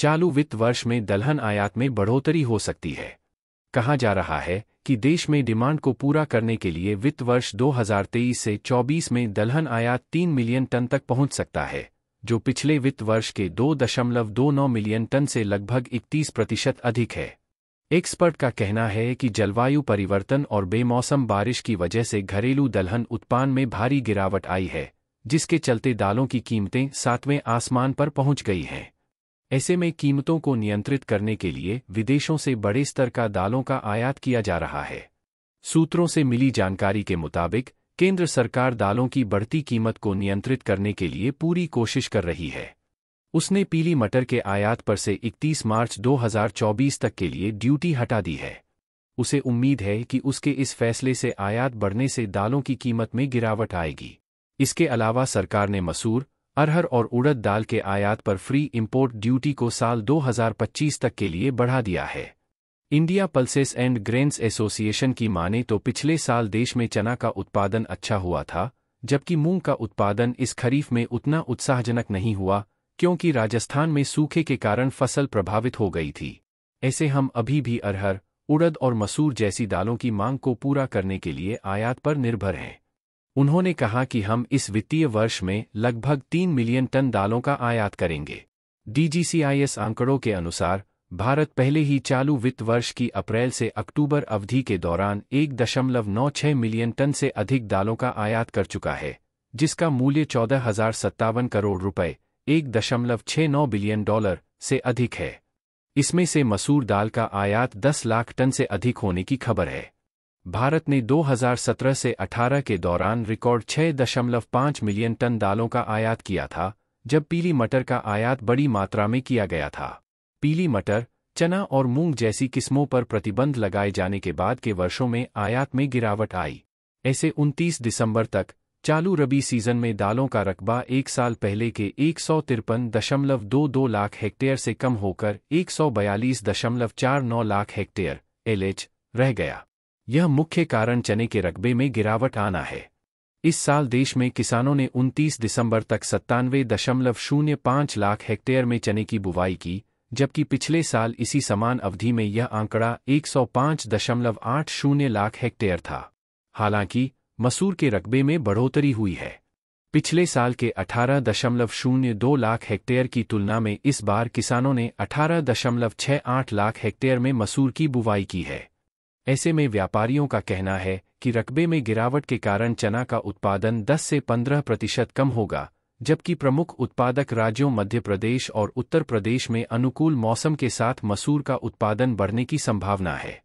चालू वित्त वर्ष में दलहन आयात में बढ़ोतरी हो सकती है कहा जा रहा है कि देश में डिमांड को पूरा करने के लिए वित्त वर्ष 2023 से 24 में दलहन आयात 3 मिलियन टन तक पहुंच सकता है जो पिछले वित्त वर्ष के 2.29 मिलियन टन से लगभग 31 प्रतिशत अधिक है एक्सपर्ट का कहना है कि जलवायु परिवर्तन और बेमौसम बारिश की वजह से घरेलू दलहन उत्पादन में भारी गिरावट आई है जिसके चलते दालों की कीमतें सातवें आसमान पर पहुंच गई हैं ऐसे में कीमतों को नियंत्रित करने के लिए विदेशों से बड़े स्तर का दालों का आयात किया जा रहा है सूत्रों से मिली जानकारी के मुताबिक केंद्र सरकार दालों की बढ़ती कीमत को नियंत्रित करने के लिए पूरी कोशिश कर रही है उसने पीली मटर के आयात पर से 31 मार्च 2024 तक के लिए ड्यूटी हटा दी है उसे उम्मीद है कि उसके इस फैसले से आयात बढ़ने से दालों की कीमत में गिरावट आएगी इसके अलावा सरकार ने मसूर अरहर और उड़द दाल के आयात पर फ्री इंपोर्ट ड्यूटी को साल 2025 तक के लिए बढ़ा दिया है India pulses and grains association की माने तो पिछले साल देश में चना का उत्पादन अच्छा हुआ था जबकि मूंग का उत्पादन इस खरीफ में उतना उत्साहजनक नहीं हुआ क्योंकि राजस्थान में सूखे के कारण फसल प्रभावित हो गई थी ऐसे हम अभी भी अरहर उड़द और मसूर जैसी दालों की मांग को पूरा करने के लिए आयात पर निर्भर हैं उन्होंने कहा कि हम इस वित्तीय वर्ष में लगभग तीन मिलियन टन दालों का आयात करेंगे डीजीसीआईएस आंकड़ों के अनुसार भारत पहले ही चालू वित्त वर्ष की अप्रैल से अक्टूबर अवधि के दौरान एक दशमलव नौ छह मिलियन टन से अधिक दालों का आयात कर चुका है जिसका मूल्य चौदह हजार सत्तावन करोड़ रुपए एक दशमलव छः नौ बिलियन डॉलर से अधिक है इसमें से मसूर दाल का आयात दस लाख टन से अधिक होने की खबर है भारत ने 2017 से 18 के दौरान रिकॉर्ड 6.5 मिलियन टन दालों का आयात किया था जब पीली मटर का आयात बड़ी मात्रा में किया गया था पीली मटर चना और मूंग जैसी किस्मों पर प्रतिबंध लगाए जाने के बाद के वर्षों में आयात में गिरावट आई ऐसे 29 दिसंबर तक चालू रबी सीजन में दालों का रकबा एक साल पहले के एक लाख हेक्टेयर से कम होकर एक लाख हेक्टेयर एलएच रह गया यह मुख्य कारण चने के रकबे में गिरावट आना है इस साल देश में किसानों ने 29 दिसंबर तक सत्तानवे दशमलव शून्य पाँच लाख हेक्टेयर में चने की बुवाई की जबकि पिछले साल इसी समान अवधि में यह आंकड़ा एक सौ पाँच दशमलव आठ शून्य लाख हेक्टेयर था हालांकि मसूर के रकबे में बढ़ोतरी हुई है पिछले साल के अठारह दशमलव शून्य दो लाख हेक्टेयर की तुलना में इस बार किसानों ने अठारह दशमलव छह आठ लाख हेक्टेयर में मसूर की बुवाई की है ऐसे में व्यापारियों का कहना है कि रकबे में गिरावट के कारण चना का उत्पादन 10 से 15 प्रतिशत कम होगा जबकि प्रमुख उत्पादक राज्यों मध्य प्रदेश और उत्तर प्रदेश में अनुकूल मौसम के साथ मसूर का उत्पादन बढ़ने की संभावना है